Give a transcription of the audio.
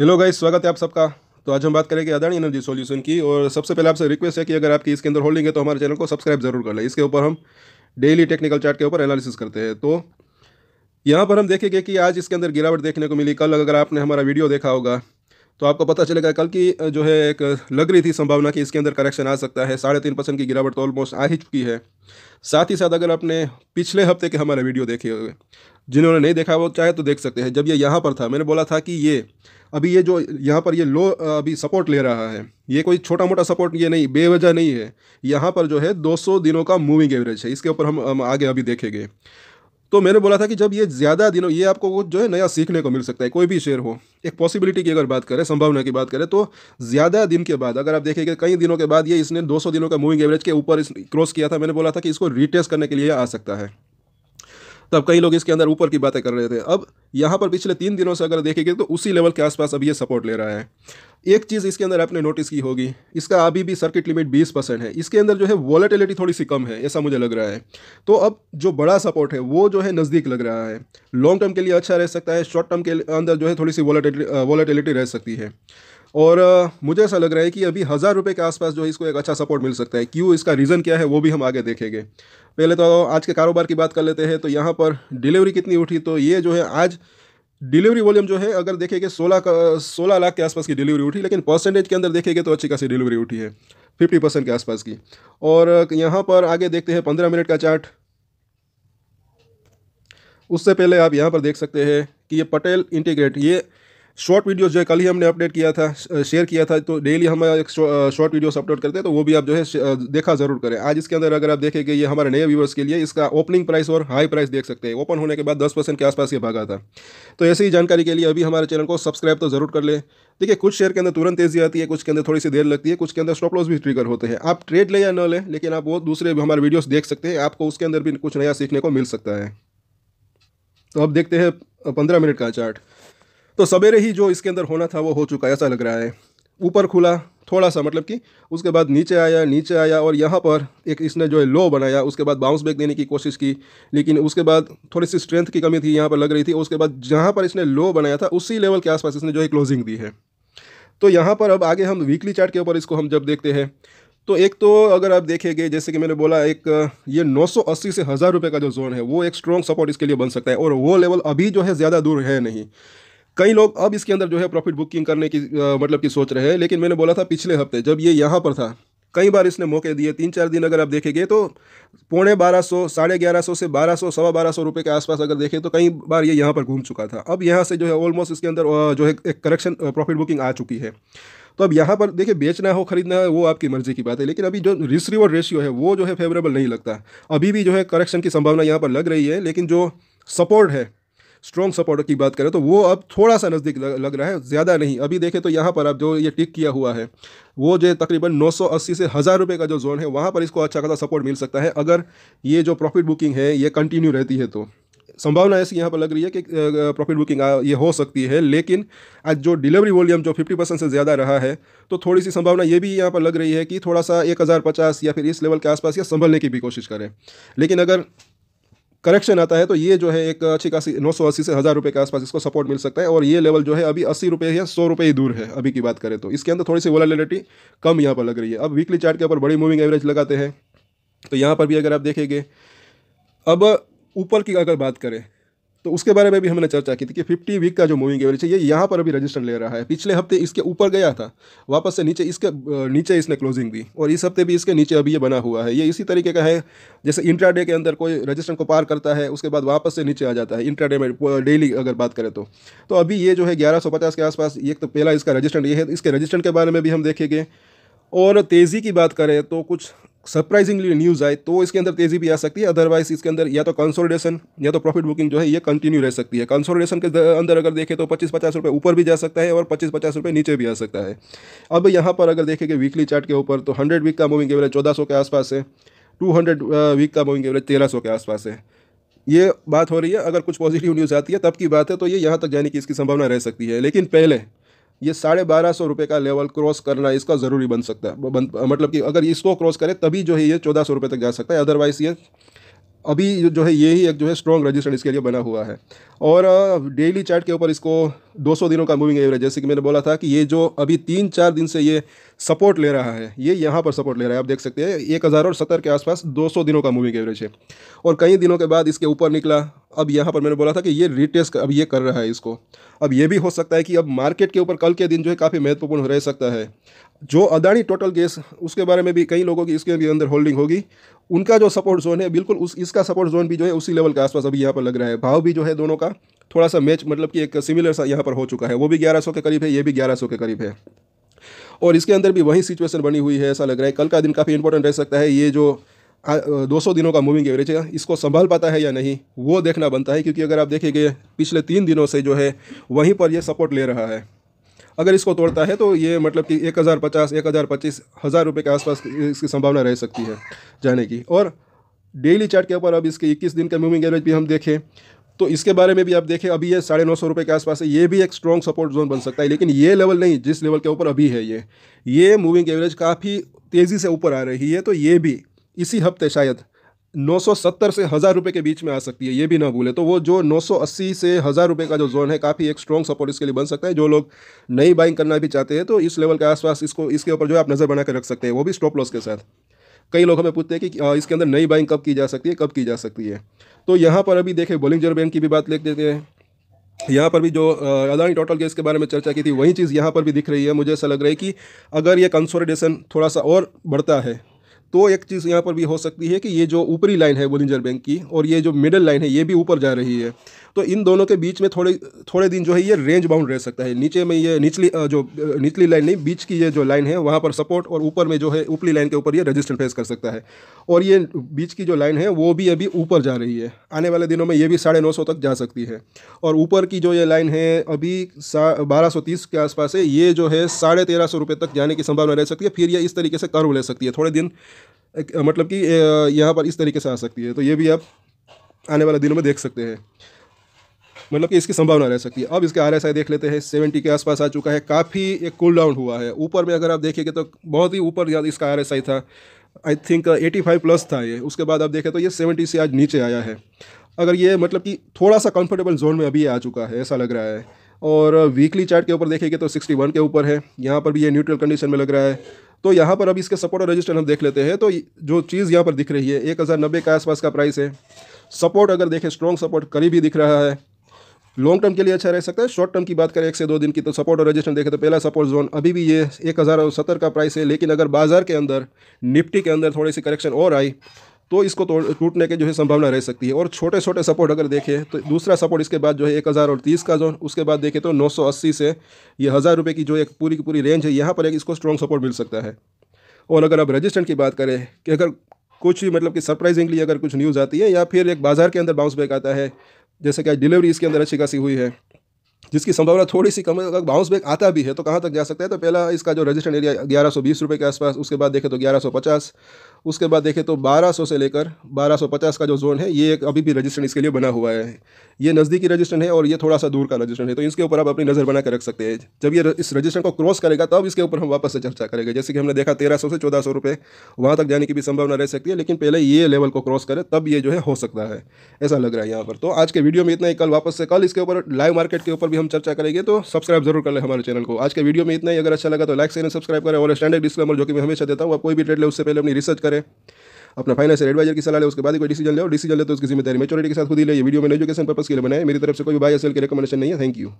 hello guys स्वागत है आप सबका तो आज हम बात करेंगे अदानी एनर्जी सॉल्यूशन की और सबसे पहले आपसे रिक्वेस्ट है कि अगर आपकी इसके अंदर होल्डिंग है तो हमारे चैनल को सब्सक्राइब जरूर कर लें इसके ऊपर हम डेली टेक्निकल चार्ट के ऊपर एनालिसिस करते हैं तो यहाँ पर हम देखेंगे कि आज इसके अंदर गिरावट देखने को मिली कल अगर आपने हमारा वीडियो देखा होगा तो आपको पता चलेगा कल की जो है एक लग रही थी संभावना कि इसके अंदर करेक्शन आ सकता है साढ़े तीन परसेंट की गिरावट तो ऑलमोस्ट आ ही चुकी है साथ ही साथ अगर आपने पिछले हफ्ते के हमारे वीडियो देखे हुए जिन्होंने नहीं देखा वो चाहे तो देख सकते हैं जब ये यहाँ पर था मैंने बोला था कि ये अभी ये जो यहाँ पर ये लो अभी सपोर्ट ले रहा है ये कोई छोटा मोटा सपोर्ट ये नहीं बेवजह नहीं है यहाँ पर जो है दो दिनों का मूविंग एवरेज है इसके ऊपर हम आगे अभी देखेंगे तो मैंने बोला था कि जब ये ज़्यादा दिनों ये आपको जो है नया सीखने को मिल सकता है कोई भी शेयर हो एक पॉसिबिलिटी की अगर बात करें संभावना की बात करें तो ज़्यादा दिन के बाद अगर आप देखेंगे कई दिनों के बाद ये इसने 200 दिनों का मूविंग एवरेज के ऊपर क्रॉस किया था मैंने बोला था कि इसको रिटेस्ट करने के लिए आ सकता है तब कई लोग इसके अंदर ऊपर की बातें कर रहे थे अब यहाँ पर पिछले तीन दिनों से अगर देखेंगे तो उसी लेवल के आसपास अब ये सपोर्ट ले रहा है एक चीज़ इसके अंदर आपने नोटिस की होगी इसका अभी भी सर्किट लिमिट 20 परसेंट है इसके अंदर जो है वॉलेटिलिटी थोड़ी सी कम है ऐसा मुझे लग रहा है तो अब जो बड़ा सपोर्ट है वो जो है नज़दीक लग रहा है लॉन्ग टर्म के लिए अच्छा रह सकता है शॉर्ट टर्म के अंदर जो है थोड़ी सी वॉलेटिलिटी रह सकती है और मुझे ऐसा लग रहा है कि अभी हज़ार रुपये के आसपास जो है इसको एक अच्छा सपोर्ट मिल सकता है क्यों इसका रीज़न क्या है वो भी हम आगे देखेंगे पहले तो आज के कारोबार की बात कर लेते हैं तो यहाँ पर डिलीवरी कितनी उठी तो ये जो है आज डिलीवरी वॉल्यूम जो है अगर देखेंगे सोलह सोलह लाख के आसपास की डिलीवरी उठी लेकिन परसेंटेज के अंदर देखेंगे तो अच्छी खासी डिलीवरी उठी है फिफ्टी परसेंट के आसपास की और यहाँ पर आगे देखते हैं पंद्रह मिनट का चार्ट उससे पहले आप यहाँ पर देख सकते हैं कि ये पटेल इंटीग्रेट ये शॉर्ट वीडियोस जो है कल ही हमने अपडेट किया था शेयर किया था तो डेली हम एक शॉर्ट वीडियोस अपलोड करते हैं तो वो भी आप जो है देखा जरूर करें आज इसके अंदर अगर आप देखेंगे ये हमारे नए व्यूवर्स के लिए इसका ओपनिंग प्राइस और हाई प्राइस देख सकते हैं ओपन होने के बाद दस परसेंट के आसपास ये भागा था तो ऐसी ही जानकारी के लिए अभी हमारे चैनल को सब्सक्राइब तो जरूर कर लें देखिए कुछ शेयर के अंदर तुरंत तेजी आती है कुछ के अंदर थोड़ी सी देर लगती है कुछ के अंदर स्टॉप लॉस भी ट्रिगर होते हैं आप ट्रेड लें या न लें लेकिन आप वो दूसरे हमारे वीडियोज देख सकते हैं आपको उसके अंदर भी कुछ नया सीखने को मिल सकता है तो अब देखते हैं पंद्रह मिनट का चार्ट तो सवेरे ही जो इसके अंदर होना था वो हो चुका है ऐसा लग रहा है ऊपर खुला थोड़ा सा मतलब कि उसके बाद नीचे आया नीचे आया और यहाँ पर एक इसने जो है लो बनाया उसके बाद बाउंस बैक देने की कोशिश की लेकिन उसके बाद थोड़ी सी स्ट्रेंथ की कमी थी यहाँ पर लग रही थी उसके बाद जहाँ पर इसने लो बनाया था उसी लेवल के आसपास इसने जो है क्लोजिंग दी है तो यहाँ पर अब आगे हम वीकली चार्ट के ऊपर इसको हम जब देखते हैं तो एक तो अगर आप देखेंगे जैसे कि मैंने बोला एक ये 980 से हज़ार रुपये का जो जोन है वो एक स्ट्रॉन्ग सपोर्ट इसके लिए बन सकता है और वो लेवल अभी जो है ज़्यादा दूर है नहीं कई लोग अब इसके अंदर जो है प्रॉफिट बुकिंग करने की आ, मतलब की सोच रहे हैं लेकिन मैंने बोला था पिछले हफ्ते जब ये यहाँ पर था कई बार इसने मौके दिए तीन चार दिन अगर आप देखेंगे तो पौने बारह सौ साढ़े ग्यारह सौ से बारह सौ सवा बारह सौ रुपये के आसपास अगर देखें तो कई बार ये यहाँ पर घूम चुका था अब यहाँ से जो है ऑलमोस्ट इसके अंदर जो है एक करेक्शन प्रॉफिट बुकिंग आ चुकी है तो अब यहाँ पर देखिए बेचना हो खरीदना है वो आपकी मर्जी की बात है लेकिन अभी जो रिस्क रिवर्ड रेशियो है वो जो है फेवरेबल नहीं लगता अभी भी जो है करेक्शन की संभावना यहाँ पर लग रही है लेकिन जो सपोर्ट है स्ट्रॉन्ग सपोर्टर की बात करें तो वो अब थोड़ा सा नज़दीक लग रहा है ज़्यादा नहीं अभी देखें तो यहाँ पर अब जो ये टिक किया हुआ है वो जो तकरीबन 980 से हज़ार रुपये का जो जोन है वहाँ पर इसको अच्छा खासा सपोर्ट मिल सकता है अगर ये जो प्रॉफिट बुकिंग है ये कंटिन्यू रहती है तो संभावना ऐसी यहाँ पर लग रही है कि प्रॉफिट बुकिंग ये हो सकती है लेकिन आज जो डिलीवरी वॉल्यूम जो 50 परसेंट से ज़्यादा रहा है तो थोड़ी सी संभावना ये भी यहाँ पर लग रही है कि थोड़ा सा एक हज़ार पचास या फिर इस लेवल के आसपास या संभलने की भी कोशिश करें लेकिन अगर करेक्शन आता है तो ये जो है एक अच्छी खासी नौ सौ अस्सी से हज़ार रुपये के आसपास इसको सपोर्ट मिल सकता है और ये लेवल जो है अभी अस्सी रुपये या सौ रुपये ही दूर है अभी की बात करें तो इसके अंदर थोड़ी सी वोलालिटी कम यहाँ पर लग रही है अब वीकली चार्ट के ऊपर बड़ी मूविंग एवरेज लगाते हैं तो यहाँ पर भी अगर आप देखेंगे अब ऊपर की अगर बात करें तो उसके बारे में भी हमने चर्चा की थी कि फिफ्टी वीक का जो मूविंग एवरेज है ये यहाँ पर अभी रजिस्टर ले रहा है पिछले हफ्ते इसके ऊपर गया था वापस से नीचे इसके नीचे इसने क्लोजिंग दी और इस हफ्ते भी इसके नीचे अभी ये बना हुआ है ये इसी तरीके का है जैसे इंट्राडे के अंदर कोई रजिस्टर को पार करता है उसके बाद वापस से नीचे आ जाता है इंट्राडे में डेली अगर बात करें तो तो अभी ये जो है ग्यारह के आसपास एक तो पहला इसका रजिस्टर ये है इसके रजिस्टर के बारे में भी हम देखेंगे और तेज़ी की बात करें तो कुछ सरप्राइजिंगली न्यूज़ आए तो इसके अंदर तेज़ी भी आ सकती है अदरवाइज इसके अंदर या तो कंसोलिडेशन या तो प्रॉफिट बुकिंग जो है ये कंटिन्यू रह सकती है कंसोलिडेशन के अंदर अगर देखें तो पच्चीस पचास रुपये ऊपर भी जा सकता है और पच्चीस पचास रुपये नीचे भी आ सकता है अब यहाँ पर अगर देखेंगे वीकली चार्ट के ऊपर तो हंड्रेड वीक का मूविंग एवरेज चौदह के आसपास है टू हंड्रेड वीक का मूविंग एवरेज तेरह के आसपास है ये बात हो रही है अगर कुछ पॉजिटिव न्यूज़ आती है तब की बात है तो ये यहाँ तक जाने की इसकी संभावना रह सकती है लेकिन पहले ये साढ़े बारह सौ रुपये का लेवल क्रॉस करना इसका ज़रूरी बन सकता है बन, मतलब कि अगर इसको क्रॉस करे तभी जो है ये चौदह सौ रुपये तक जा सकता है अदरवाइज़ ये अभी जो है ये ही एक जो है स्ट्रॉन्ग रजिस्टर इसके लिए बना हुआ है और डेली चार्ट के ऊपर इसको 200 दिनों का मूविंग एवरेज जैसे कि मैंने बोला था कि ये जो अभी तीन चार दिन से ये सपोर्ट ले रहा है ये यहाँ पर सपोर्ट ले रहा है आप देख सकते हैं एक हज़ार और सत्तर के आसपास 200 दिनों का मूविंग एवरेज है और कई दिनों के बाद इसके ऊपर निकला अब यहाँ पर मैंने बोला था कि ये रिटेस्ट अब ये कर रहा है इसको अब ये भी हो सकता है कि अब मार्केट के ऊपर कल के दिन जो है काफ़ी महत्वपूर्ण रह सकता है जो अदानी टोटल गैस उसके बारे में भी कई लोगों की इसके भी अंदर होल्डिंग होगी उनका जो सपोर्ट जोन है बिल्कुल उस इसका सपोर्ट जोन भी जो है उसी लेवल के आसपास अभी यहाँ पर लग रहा है भाव भी जो है दोनों का थोड़ा सा मैच मतलब कि एक सिमिलर सा यहाँ पर हो चुका है वो भी ग्यारह के करीब है ये भी ग्यारह के करीब है और इसके अंदर भी वही सिचुएशन बनी हुई है ऐसा लग रहा है कल का दिन काफ़ी इंपॉर्टेंट रह सकता है ये जो 200 दिनों का मूविंग एवरेज है इसको संभाल पाता है या नहीं वो देखना बनता है क्योंकि अगर आप देखेंगे पिछले तीन दिनों से जो है वहीं पर यह सपोर्ट ले रहा है अगर इसको तोड़ता है तो ये मतलब कि एक हज़ार पचास एक हज़ार पच्चीस हज़ार रुपये के आसपास इसकी संभावना रह सकती है जाने की और डेली चार्ट के ऊपर अब इसके 21 दिन का मूविंग एवरेज भी हम देखें तो इसके बारे में भी आप देखें अभी ये साढ़े नौ सौ रुपये के आसपास है ये भी एक स्ट्रॉन्ग सपोर्ट जोन बन सकता है लेकिन ये लेवल नहीं जिस लेवल के ऊपर अभी है ये ये मूविंग एवरेज काफ़ी तेज़ी से ऊपर आ रही है तो ये भी इसी हफ्ते शायद 970 से हज़ार रुपये के बीच में आ सकती है ये भी ना भूले तो वो जो 980 से हज़ार रुपये का जो जोन है काफ़ी एक स्ट्रॉन्ग सपोर्ट इसके लिए बन सकता है जो लोग नई बाइंग करना भी चाहते हैं तो इस लेवल के आसपास इसको इसके ऊपर जो है आप नज़र बना कर रख सकते हैं वो भी स्टॉप लॉस के साथ कई लोग हमें पूछते हैं कि इसके अंदर नई बाइंग कब की जा सकती है कब की जा सकती है तो यहाँ पर अभी देखें बोलिंग बैंक की भी बात लिख देते हैं यहाँ पर भी जो अदानी टोटल गैस के बारे में चर्चा की थी वही चीज़ यहाँ पर भी दिख रही है मुझे ऐसा लग रहा है कि अगर ये कंसोलिडेशन थोड़ा सा और बढ़ता है तो एक चीज़ यहाँ पर भी हो सकती है कि ये जो ऊपरी लाइन है बोलिंजर बैंक की और ये जो मिडल लाइन है ये भी ऊपर जा रही है तो इन दोनों के बीच में थोड़े थोड़े दिन जो है ये रेंज बाउंड रह सकता है नीचे में ये निचली जो निचली लाइन नहीं बीच की ये जो लाइन है वहाँ पर सपोर्ट और ऊपर में जो है ऊपरी लाइन के ऊपर ये रजिस्टर फेस कर सकता है और ये बीच की जो लाइन है वो भी अभी ऊपर जा रही है आने वाले दिनों में ये भी साढ़े नौ सौ तक जा सकती है और ऊपर की जो ये लाइन है अभी बारह सौ तीस के आसपास है ये जो है साढ़े तेरह सौ रुपये तक जाने की संभावना रह सकती है फिर ये इस तरीके से कर्व ले सकती है थोड़े दिन एक, मतलब कि यहाँ पर इस तरीके से आ सकती है तो ये भी आप आने वाले दिनों में देख सकते हैं मतलब कि इसकी संभावना रह सकती है अब इसके आर देख लेते हैं सेवेंटी के आसपास आ चुका है काफ़ी एक कूल डाउन हुआ है ऊपर में अगर आप देखेंगे तो बहुत ही ऊपर इसका आर था I think eighty five plus था ये उसके बाद आप देखें तो ये सेवेंटी से आज नीचे आया है अगर ये मतलब कि थोड़ा सा कंफर्टेबल जोन में अभी आ चुका है ऐसा लग रहा है और वीकली चार्ट के ऊपर देखेंगे तो सिक्सटी वन के ऊपर है यहाँ पर भी ये न्यूट्रल कंडीशन में लग रहा है तो यहाँ पर अब इसके सपोर्ट और रजिस्टर हम देख लेते हैं तो जो चीज़ यहाँ पर दिख रही है एक हज़ार नब्बे के आसपास का प्राइस है सपोर्ट अगर देखें स्ट्रॉन्ग सपोर्ट करीब ही दिख रहा है लॉन्ग टर्म के लिए अच्छा रह सकता है शॉर्ट टर्म की बात करें एक से दो दिन की तो सपोर्ट और रजिस्टर देखें तो पहला सपोर्ट जोन अभी भी ये एक हज़ार सत्तर का प्राइस है लेकिन अगर बाजार के अंदर निफ्टी के अंदर थोड़ी सी करेक्शन और आई तो इसको टूटने के जो है संभावना रह सकती है और छोटे छोटे सपोर्ट अगर देखें तो दूसरा सपोर्ट इसके बाद जो है एक हज़ार और तीस का जोन उसके बाद देखें तो नौ सौ अस्सी से ये हज़ार रुपये की जो एक पूरी की पूरी रेंज है यहाँ पर एक इसको स्ट्रॉन्ग सपोर्ट मिल सकता है और अगर आप रजिस्टेंट की बात करें कि अगर कुछ मतलब कि सरप्राइजिंगली अगर कुछ न्यूज़ आती है या फिर एक बाज़ार के अंदर बाउंस बैक आता है जैसे कि डिलीवरी इसके अंदर अच्छी खासी हुई है जिसकी संभावना थोड़ी सी कम है अगर बाउंस बैक आता भी है तो कहाँ तक जा सकता है तो पहला इसका जो रजिस्टर्ड एरिया ग्यारह सौ बीस रुपये के आसपास उसके बाद देखें तो ग्यारह सौ पचास उसके बाद देखें तो 1200 से लेकर 1250 का जो जोन है ये अभी भी रजिस्ट्रेंट इसके लिए बना हुआ है ये नज़दीकी रजिस्ट्रेंट है और ये थोड़ा सा दूर का रजिस्ट्रेंट है तो इसके ऊपर आप अपनी नज़र बना कर रख सकते हैं जब ये इस रजिस्ट्रेंट को क्रॉस करेगा तब इसके ऊपर हम वापस से चर्चा करेंगे जैसे कि हमने देखा तेरह से चौदह सौ रुपये वहाँ तक जाने की भी संभावना रह सकती है लेकिन पहले ये लेवल को क्रॉस करे तब ये जो है हो सकता है ऐसा लग रहा है यहाँ पर तो आज के वीडियो में इतना ही कल वापस से कल इसके ऊपर लाइव मार्केट के ऊपर भी हम चर्चा करेंगे तो सब्सक्राइब जरूर कर लें हमारे चैनल को आज के वीडियो में इतना ही अगर अच्छा लगा तो लाइक से सब्सक्राइब करें और स्टैंडर्ड डिस्क्लेमर जो कि मैं हमेशा देता हूँ कोई भी ट्रेड ले उससे पहले अपनी रिसर्च करें एडवाइजर है अपना फाइनेंस एडवाइजर की सलाह ले उसके बाद कोई डिसीजन ले और डिसीजन ले तो उसकी जिम्मेदारी मेचोरिटी के साथ खुद ही ले ये वीडियो मैंने एजुकेशन पर्पस के लिए बनाए मेरी तरफ से कोई बाय सेल की रिकमेंडेशन नहीं है थैंक यू